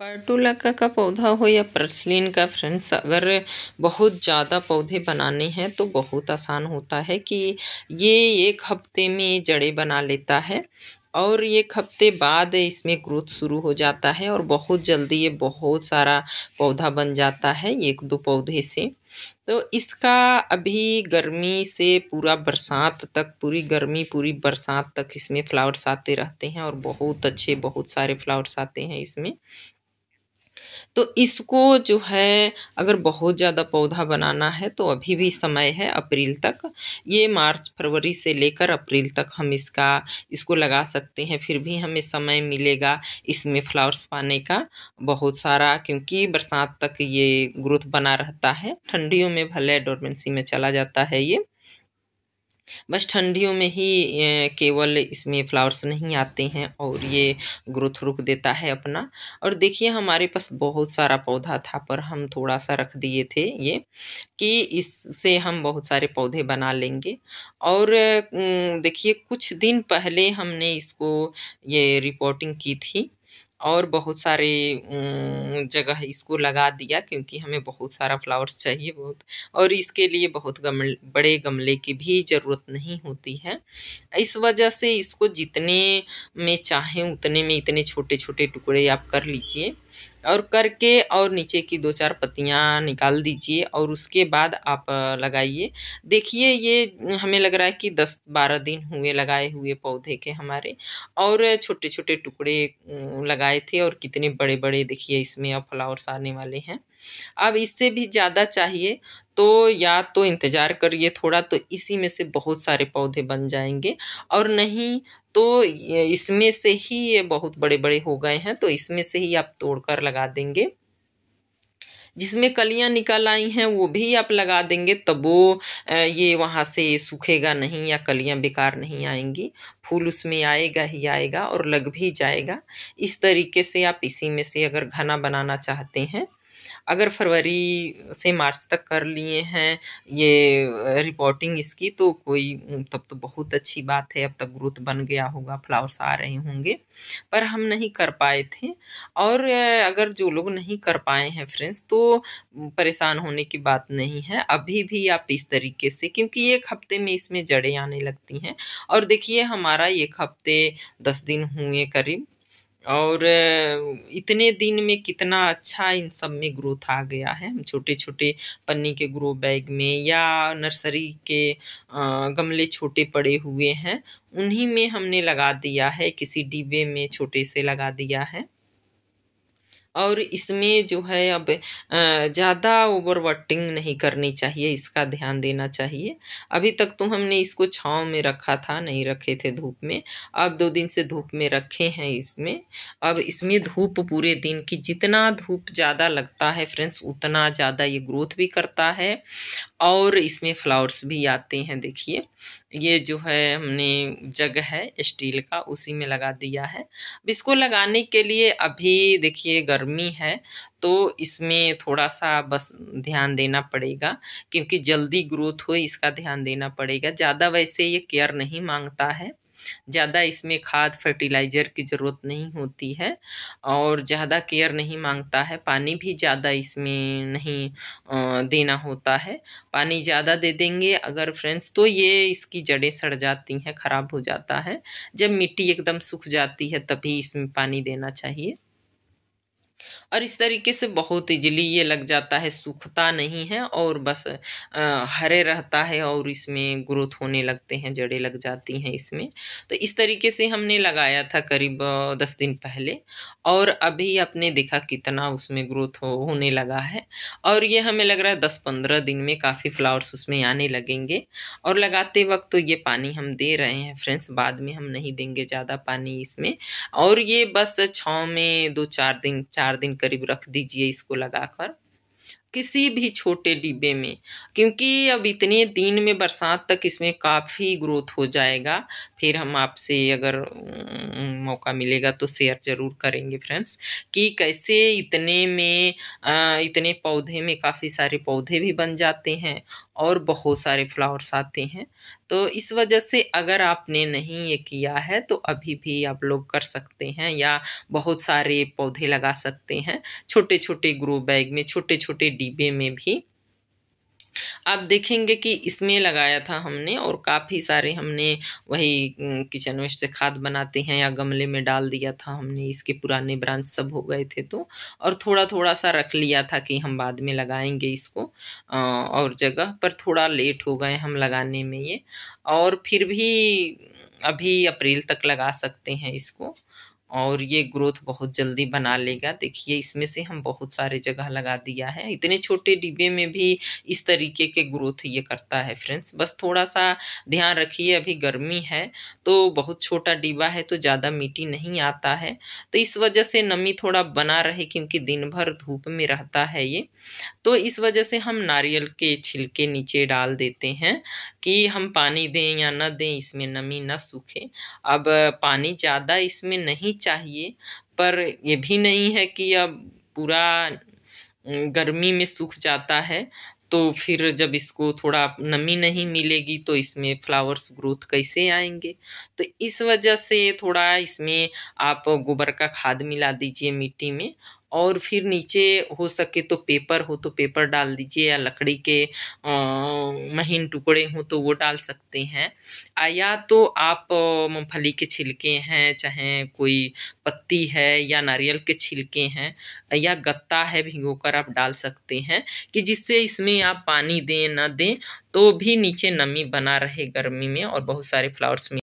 पर्टूला का, का पौधा हो या प्रसलिन का फ्रेंड्स अगर बहुत ज़्यादा पौधे बनाने हैं तो बहुत आसान होता है कि ये एक हफ्ते में जड़े बना लेता है और एक हफ्ते बाद इसमें ग्रोथ शुरू हो जाता है और बहुत जल्दी ये बहुत सारा पौधा बन जाता है एक दो पौधे से तो इसका अभी गर्मी से पूरा बरसात तक पूरी गर्मी पूरी बरसात तक इसमें फ्लावर्स आते रहते हैं और बहुत अच्छे बहुत सारे फ्लावर्स आते हैं इसमें तो इसको जो है अगर बहुत ज़्यादा पौधा बनाना है तो अभी भी समय है अप्रैल तक ये मार्च फरवरी से लेकर अप्रैल तक हम इसका इसको लगा सकते हैं फिर भी हमें समय मिलेगा इसमें फ्लावर्स पाने का बहुत सारा क्योंकि बरसात तक ये ग्रोथ बना रहता है ठंडियों में भले डोरमेंसी में चला जाता है ये बस ठंडियों में ही केवल इसमें फ्लावर्स नहीं आते हैं और ये ग्रोथ रुक देता है अपना और देखिए हमारे पास बहुत सारा पौधा था पर हम थोड़ा सा रख दिए थे ये कि इससे हम बहुत सारे पौधे बना लेंगे और देखिए कुछ दिन पहले हमने इसको ये रिपोर्टिंग की थी और बहुत सारे जगह इसको लगा दिया क्योंकि हमें बहुत सारा फ्लावर्स चाहिए बहुत और इसके लिए बहुत गमल बड़े गमले की भी ज़रूरत नहीं होती है इस वजह से इसको जितने में चाहें उतने में इतने छोटे छोटे टुकड़े आप कर लीजिए और करके और नीचे की दो चार पत्तियाँ निकाल दीजिए और उसके बाद आप लगाइए देखिए ये हमें लग रहा है कि दस बारह दिन हुए लगाए हुए पौधे के हमारे और छोटे छोटे टुकड़े लगाए थे और कितने बड़े बड़े देखिए इसमें अब फ्लावर्स आने वाले हैं अब इससे भी ज़्यादा चाहिए तो या तो इंतज़ार करिए थोड़ा तो इसी में से बहुत सारे पौधे बन जाएंगे और नहीं तो इसमें से ही ये बहुत बड़े बड़े हो गए हैं तो इसमें से ही आप तोड़कर लगा देंगे जिसमें कलियां निकल आई हैं वो भी आप लगा देंगे तब वो ये वहाँ से सूखेगा नहीं या कलियां बेकार नहीं आएंगी फूल उसमें आएगा ही आएगा और लग भी जाएगा इस तरीके से आप इसी में से अगर घना बनाना चाहते हैं अगर फरवरी से मार्च तक कर लिए हैं ये रिपोर्टिंग इसकी तो कोई तब तो बहुत अच्छी बात है अब तक ग्रोथ बन गया होगा फ्लावर्स आ रहे होंगे पर हम नहीं कर पाए थे और अगर जो लोग नहीं कर पाए हैं फ्रेंड्स तो परेशान होने की बात नहीं है अभी भी आप इस तरीके से क्योंकि एक हफ्ते में इसमें जड़ें आने लगती हैं और देखिए हमारा एक हफ्ते दस दिन हुए करीब और इतने दिन में कितना अच्छा इन सब में ग्रोथ आ गया है हम छोटे छोटे पन्नी के ग्रो बैग में या नर्सरी के गमले छोटे पड़े हुए हैं उन्हीं में हमने लगा दिया है किसी डिब्बे में छोटे से लगा दिया है और इसमें जो है अब ज़्यादा ओवर नहीं करनी चाहिए इसका ध्यान देना चाहिए अभी तक तो हमने इसको छाँव में रखा था नहीं रखे थे धूप में अब दो दिन से धूप में रखे हैं इसमें अब इसमें धूप पूरे दिन की जितना धूप ज़्यादा लगता है फ्रेंड्स उतना ज़्यादा ये ग्रोथ भी करता है और इसमें फ्लावर्स भी आते हैं देखिए ये जो है हमने जग है स्टील का उसी में लगा दिया है अब इसको लगाने के लिए अभी देखिए गर्मी है तो इसमें थोड़ा सा बस ध्यान देना पड़ेगा क्योंकि जल्दी ग्रोथ हो इसका ध्यान देना पड़ेगा ज़्यादा वैसे ये केयर नहीं मांगता है ज़्यादा इसमें खाद फर्टिलाइज़र की ज़रूरत नहीं होती है और ज़्यादा केयर नहीं मांगता है पानी भी ज़्यादा इसमें नहीं देना होता है पानी ज़्यादा दे देंगे अगर फ्रेंड्स तो ये इसकी जड़ें सड़ जाती हैं ख़राब हो जाता है जब मिट्टी एकदम सूख जाती है तभी इसमें पानी देना चाहिए और इस तरीके से बहुत इजली ये लग जाता है सूखता नहीं है और बस आ, हरे रहता है और इसमें ग्रोथ होने लगते हैं जड़ें लग जाती हैं इसमें तो इस तरीके से हमने लगाया था करीब दस दिन पहले और अभी आपने देखा कितना उसमें ग्रोथ हो, होने लगा है और ये हमें लग रहा है दस पंद्रह दिन में काफ़ी फ्लावर्स उसमें आने लगेंगे और लगाते वक्त तो ये पानी हम दे रहे हैं फ्रेंड्स बाद में हम नहीं देंगे ज़्यादा पानी इसमें और ये बस छाँव में दो चार दिन चार दिन दिन करीब रख दीजिए इसको लगाकर किसी भी छोटे डिब्बे में क्योंकि अब इतने दिन में बरसात तक इसमें काफ़ी ग्रोथ हो जाएगा फिर हम आपसे अगर मौका मिलेगा तो शेयर ज़रूर करेंगे फ्रेंड्स कि कैसे इतने में इतने पौधे में काफ़ी सारे पौधे भी बन जाते हैं और बहुत सारे फ्लावर्स आते हैं तो इस वजह से अगर आपने नहीं ये किया है तो अभी भी आप लोग कर सकते हैं या बहुत सारे पौधे लगा सकते हैं छोटे छोटे ग्रो बैग में छोटे छोटे डिब्बे में भी आप देखेंगे कि इसमें लगाया था हमने और काफ़ी सारे हमने वही किचन वेस्ट से खाद बनाते हैं या गमले में डाल दिया था हमने इसके पुराने ब्रांच सब हो गए थे तो और थोड़ा थोड़ा सा रख लिया था कि हम बाद में लगाएंगे इसको और जगह पर थोड़ा लेट हो गए हम लगाने में ये और फिर भी अभी अप्रैल तक लगा सकते हैं इसको और ये ग्रोथ बहुत जल्दी बना लेगा देखिए इसमें से हम बहुत सारे जगह लगा दिया है इतने छोटे डिब्बे में भी इस तरीके के ग्रोथ ये करता है फ्रेंड्स बस थोड़ा सा ध्यान रखिए अभी गर्मी है तो बहुत छोटा डिब्बा है तो ज़्यादा मिट्टी नहीं आता है तो इस वजह से नमी थोड़ा बना रहे क्योंकि दिन भर धूप में रहता है ये तो इस वजह से हम नारियल के छिलके नीचे डाल देते हैं कि हम पानी दें या ना दें इसमें नमी ना सूखे अब पानी ज़्यादा इसमें नहीं चाहिए पर यह भी नहीं है कि अब पूरा गर्मी में सूख जाता है तो फिर जब इसको थोड़ा नमी नहीं मिलेगी तो इसमें फ्लावर्स ग्रोथ कैसे आएंगे तो इस वजह से थोड़ा इसमें आप गोबर का खाद मिला दीजिए मिट्टी में और फिर नीचे हो सके तो पेपर हो तो पेपर डाल दीजिए या लकड़ी के महीन टुकड़े हों तो वो डाल सकते हैं या तो आप मूँगफली के छिलके हैं चाहे कोई पत्ती है या नारियल के छिलके हैं या गत्ता है भिगोकर आप डाल सकते हैं कि जिससे इसमें आप पानी दें ना दें तो भी नीचे नमी बना रहे गर्मी में और बहुत सारे फ्लावर्स में